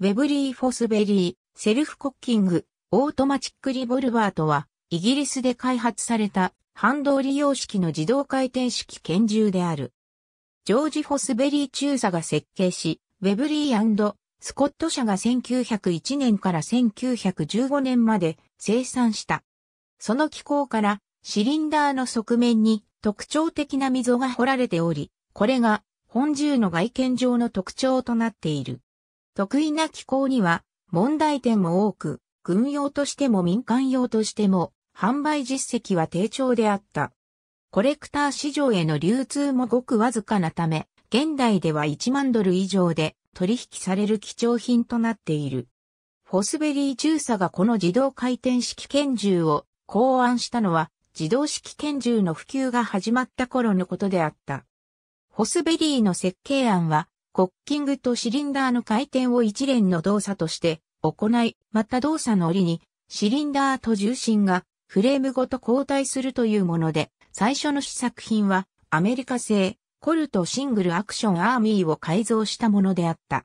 ウェブリー・フォスベリー、セルフコッキング、オートマチックリボルバーとは、イギリスで開発された、反動利用式の自動回転式拳銃である。ジョージ・フォスベリー中佐が設計し、ウェブリースコット社が1901年から1915年まで生産した。その機構からシリンダーの側面に特徴的な溝が掘られており、これが本銃の外見上の特徴となっている。得意な機構には問題点も多く、軍用としても民間用としても販売実績は低調であった。コレクター市場への流通もごくわずかなため、現代では1万ドル以上で取引される貴重品となっている。フォスベリー中佐がこの自動回転式拳銃を考案したのは、自動式拳銃の普及が始まった頃のことであった。ホスベリーの設計案は、コッキングとシリンダーの回転を一連の動作として行い、また動作の折に、シリンダーと重心がフレームごと交代するというもので、最初の試作品はアメリカ製コルトシングルアクションアーミーを改造したものであった。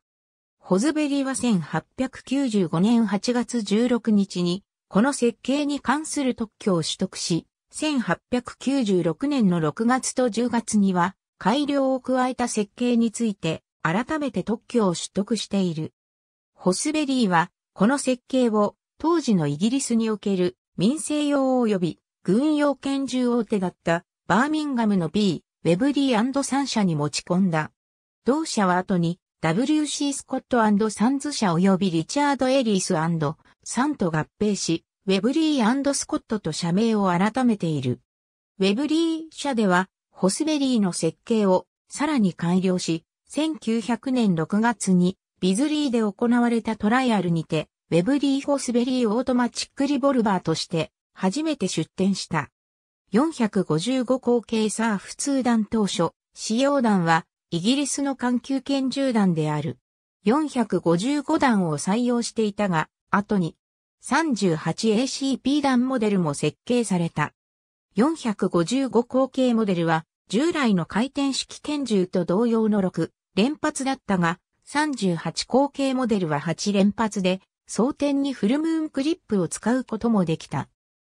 ホズベリーは1895年8月16日に、この設計に関する特許を取得し、1896年の6月と10月には、改良を加えた設計について、改めて特許を取得している。ホスベリーは、この設計を当時のイギリスにおける民生用及び軍用拳銃大手だったバーミンガムの B、ウェブリーサン社に持ち込んだ。同社は後に WC スコットサンズ社及びリチャード・エリースサンと合併し、ウェブリースコットと社名を改めている。ウェブリー社では、ホスベリーの設計をさらに改良し、1900年6月にビズリーで行われたトライアルにて、ウェブリー・ホスベリー・オートマチック・リボルバーとして初めて出展した。455口径サーフ通弾当初、使用弾はイギリスの環球拳銃弾である。455弾を採用していたが、後に 38ACP 弾モデルも設計された。455口径モデルは従来の回転式拳銃と同様の6連発だったが、38口径モデルは8連発で、装填にフルムーンクリップを使うこともできた。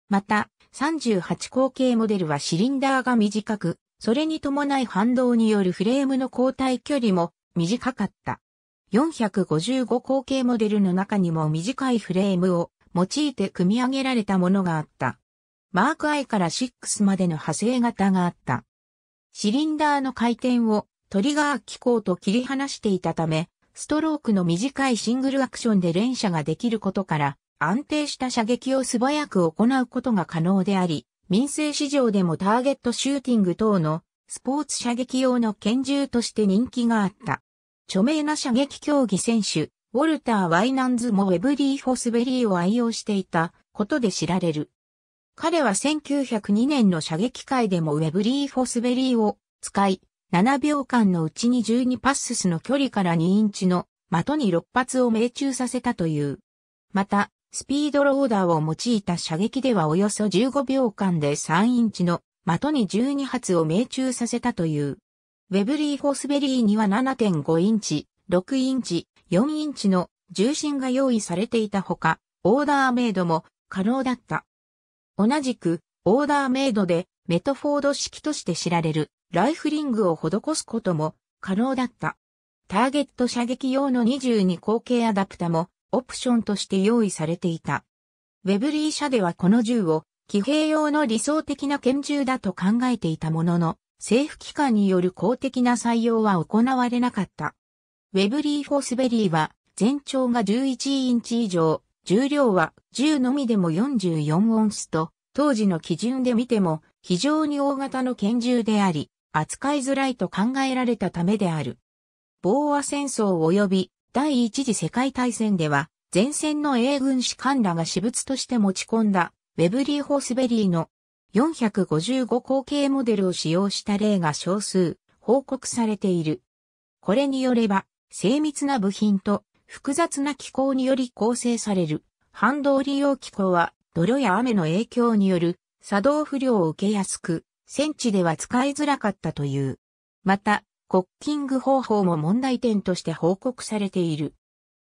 また、38口径モデルはシリンダーが短く、それに伴い反動によるフレームの交代距離も短かった。455口径モデルの中にも短いフレームを用いて組み上げられたものがあった。マーク I から6までの派生型があった。シリンダーの回転をトリガー機構と切り離していたため、ストロークの短いシングルアクションで連射ができることから、安定した射撃を素早く行うことが可能であり、民生市場でもターゲットシューティング等のスポーツ射撃用の拳銃として人気があった。著名な射撃競技選手、ウォルター・ワイナンズもウェブリー・ホスベリーを愛用していたことで知られる。彼は1902年の射撃会でもウェブリー・ホスベリーを使い、7秒間のうちに12パッススの距離から2インチの的に6発を命中させたという。また、スピードローダーを用いた射撃ではおよそ15秒間で3インチの的に12発を命中させたという。ウェブリー・ホースベリーには7.5インチ、6インチ、4インチの重心が用意されていたほか、オーダーメイドも可能だった。同じく、オーダーメイドでメトフォード式として知られるライフリングを施すことも可能だった。ターゲット射撃用の22口径アダプタもオプションとして用意されていた。ウェブリー社ではこの銃を騎兵用の理想的な拳銃だと考えていたものの、政府機関による公的な採用は行われなかった。ウェブリー・フォースベリーは全長が11インチ以上、重量は銃のみでも44オンスと、当時の基準で見ても非常に大型の拳銃であり、扱いづらいと考えられたためである。防和戦争及び第一次世界大戦では、前線の英軍士官らが私物として持ち込んだ、ウェブリー・ホースベリーの455口径モデルを使用した例が少数報告されている。これによれば、精密な部品と複雑な機構により構成される反動利用機構は泥や雨の影響による作動不良を受けやすく、戦地では使いづらかったという。また、コッキング方法も問題点として報告されている。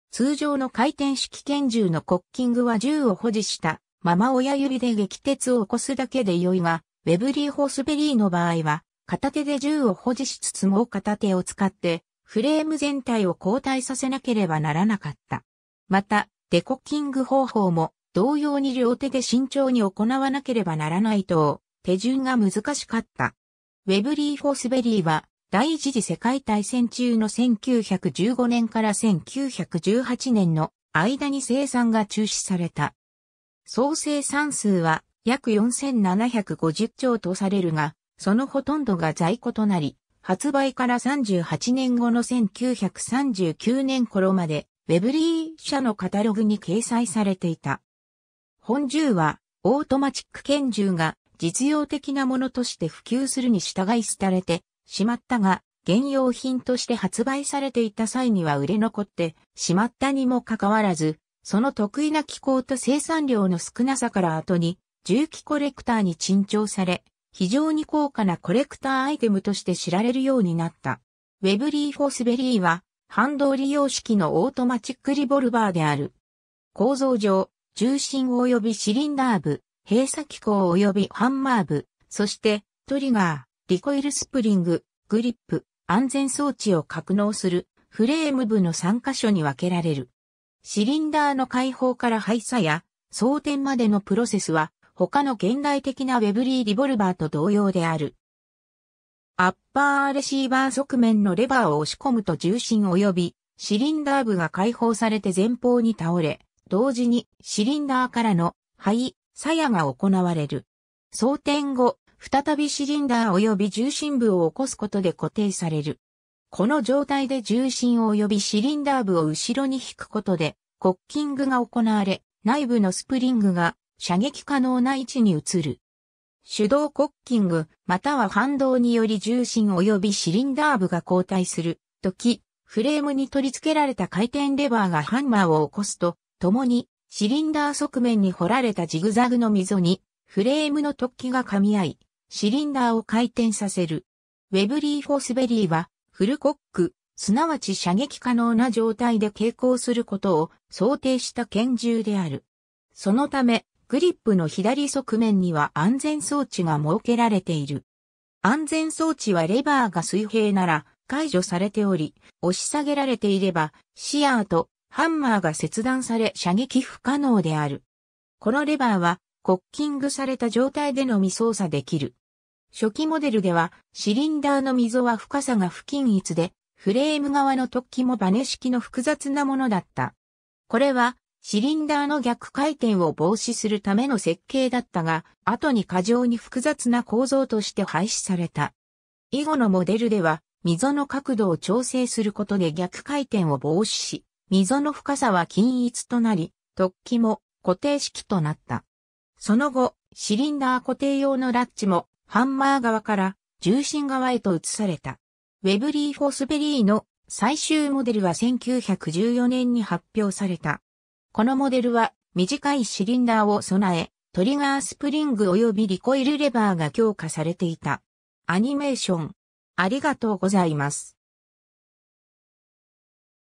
通常の回転式拳銃のコッキングは銃を保持したまま親指で撃鉄を起こすだけで良いが、ウェブリー・ホースベリーの場合は、片手で銃を保持しつつも片手を使って、フレーム全体を交代させなければならなかった。また、デコッキング方法も同様に両手で慎重に行わなければならないと手順が難しかった。ウェブリー・フォースベリーは第一次世界大戦中の1915年から1918年の間に生産が中止された。総生産数は約4750兆とされるが、そのほとんどが在庫となり、発売から38年後の1939年頃まで、ウェブリー社のカタログに掲載されていた。本銃は、オートマチック拳銃が実用的なものとして普及するに従い廃れてしまったが、現用品として発売されていた際には売れ残ってしまったにもかかわらず、その得意な気候と生産量の少なさから後に、重機コレクターに珍重され、非常に高価なコレクターアイテムとして知られるようになった。ウェブリー・フォースベリーは、反動利用式のオートマチックリボルバーである。構造上、重心及びシリンダー部、閉鎖機構及びハンマー部、そしてトリガー、リコイルスプリング、グリップ、安全装置を格納するフレーム部の3箇所に分けられる。シリンダーの解放から排車や装填までのプロセスは他の現代的なウェブリーリボルバーと同様である。アッパーレシーバー側面のレバーを押し込むと重心及びシリンダー部が解放されて前方に倒れ、同時にシリンダーからの肺、鞘が行われる。装填後、再びシリンダー及び重心部を起こすことで固定される。この状態で重心及びシリンダー部を後ろに引くことで、コッキングが行われ、内部のスプリングが射撃可能な位置に移る。手動コッキング、または反動により重心及びシリンダー部が交代するとき、フレームに取り付けられた回転レバーがハンマーを起こすと、共にシリンダー側面に掘られたジグザグの溝に、フレームの突起が噛み合い、シリンダーを回転させる。ウェブリー・フォスベリーは、フルコック、すなわち射撃可能な状態で傾航することを想定した拳銃である。そのため、グリップの左側面には安全装置が設けられている。安全装置はレバーが水平なら解除されており、押し下げられていれば、シアーとハンマーが切断され射撃不可能である。このレバーは、コッキングされた状態でのみ操作できる。初期モデルでは、シリンダーの溝は深さが不均一で、フレーム側の突起もバネ式の複雑なものだった。これは、シリンダーの逆回転を防止するための設計だったが、後に過剰に複雑な構造として廃止された。以後のモデルでは、溝の角度を調整することで逆回転を防止し、溝の深さは均一となり、突起も固定式となった。その後、シリンダー固定用のラッチもハンマー側から重心側へと移された。ウェブリー・フォスベリーの最終モデルは1914年に発表された。このモデルは短いシリンダーを備え、トリガースプリング及びリコイルレバーが強化されていた。アニメーション。ありがとうございます。